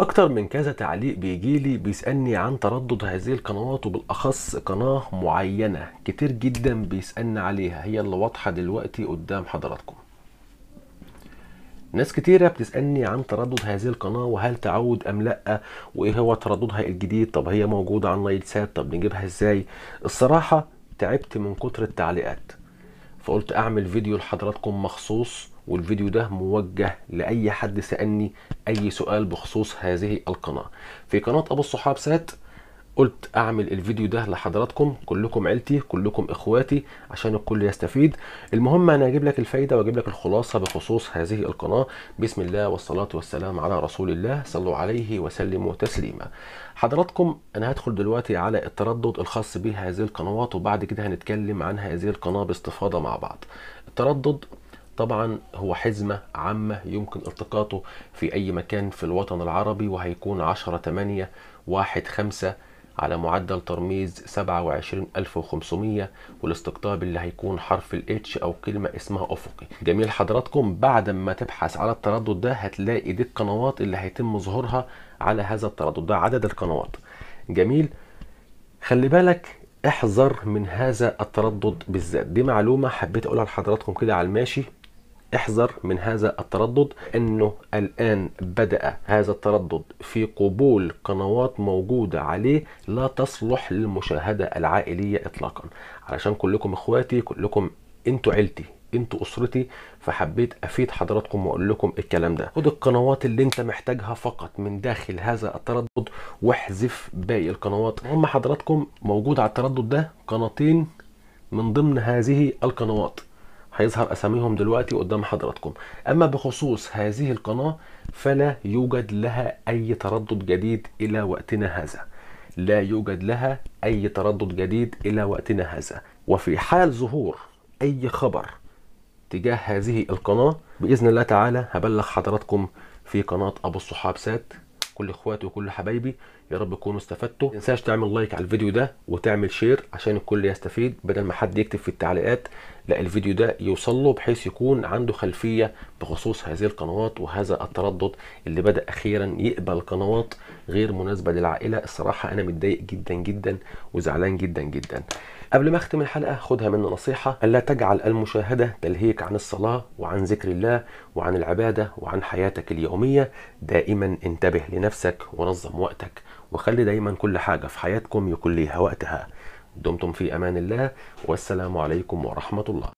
اكتر من كذا تعليق بيجيلي بيسالني عن تردد هذه القنوات وبالاخص قناه معينه كتير جدا بيسالنا عليها هي اللي واضحه دلوقتي قدام حضراتكم ناس كتيرة بتسألني عن تردد هذه القناة وهل تعود أم لأ وإيه هو ترددها الجديد طب هي موجودة على النايل سات طب نجيبها إزاي الصراحة تعبت من كتر التعليقات فقلت أعمل فيديو لحضراتكم مخصوص والفيديو ده موجه لاي حد سالني اي سؤال بخصوص هذه القناه في قناه ابو الصحاب سات قلت اعمل الفيديو ده لحضراتكم كلكم عيلتي كلكم اخواتي عشان الكل يستفيد المهم انا أجيب لك الفايده واجيب لك الخلاصه بخصوص هذه القناه بسم الله والصلاه والسلام على رسول الله صلوا عليه وسلموا تسليما حضراتكم انا هدخل دلوقتي على التردد الخاص بهذه القنوات وبعد كده هنتكلم عن هذه القناه باستفاضه مع بعض التردد طبعا هو حزمة عامة يمكن التقاطه في أي مكان في الوطن العربي وهيكون 10 8 1 5 على معدل ترميز 27500 والاستقطاب اللي هيكون حرف الاتش او كلمة اسمها افقي جميل حضراتكم بعد ما تبحث على التردد ده هتلاقي دي القنوات اللي هيتم ظهورها على هذا التردد ده عدد القنوات جميل خلي بالك احذر من هذا التردد بالذات دي معلومة حبيت اقولها لحضراتكم كده على الماشي احذر من هذا التردد انه الان بدا هذا التردد في قبول قنوات موجوده عليه لا تصلح للمشاهده العائليه اطلاقا علشان كلكم اخواتي كلكم انتوا عيلتي انتوا اسرتي فحبيت افيد حضراتكم واقول لكم الكلام ده خد القنوات اللي انت محتاجها فقط من داخل هذا التردد واحذف باقي القنوات هم حضراتكم موجود على التردد ده قناتين من ضمن هذه القنوات هيظهر اساميهم دلوقتي قدام حضراتكم اما بخصوص هذه القناه فلا يوجد لها اي تردد جديد الى وقتنا هذا لا يوجد لها اي تردد جديد الى وقتنا هذا وفي حال ظهور اي خبر تجاه هذه القناه باذن الله تعالى هبلغ حضراتكم في قناه ابو الصحاب سات كل اخواتي وكل حبايبي يا رب تكونوا استفدتوا ما تنساش تعمل لايك على الفيديو ده وتعمل شير عشان الكل يستفيد بدل ما حد يكتب في التعليقات لا الفيديو ده يوصل له بحيث يكون عنده خلفيه بخصوص هذه القنوات وهذا التردد اللي بدا اخيرا يقبل قنوات غير مناسبه للعائله الصراحه انا متضايق جدا جدا وزعلان جدا جدا قبل ما اختم الحلقه خدها مني نصيحه الا تجعل المشاهده تلهيك عن الصلاه وعن ذكر الله وعن العباده وعن حياتك اليوميه دائما انتبه لنفسك نفسك ونظم وقتك وخلي دايما كل حاجة في حياتكم يكون ليها وقتها دمتم في أمان الله والسلام عليكم ورحمة الله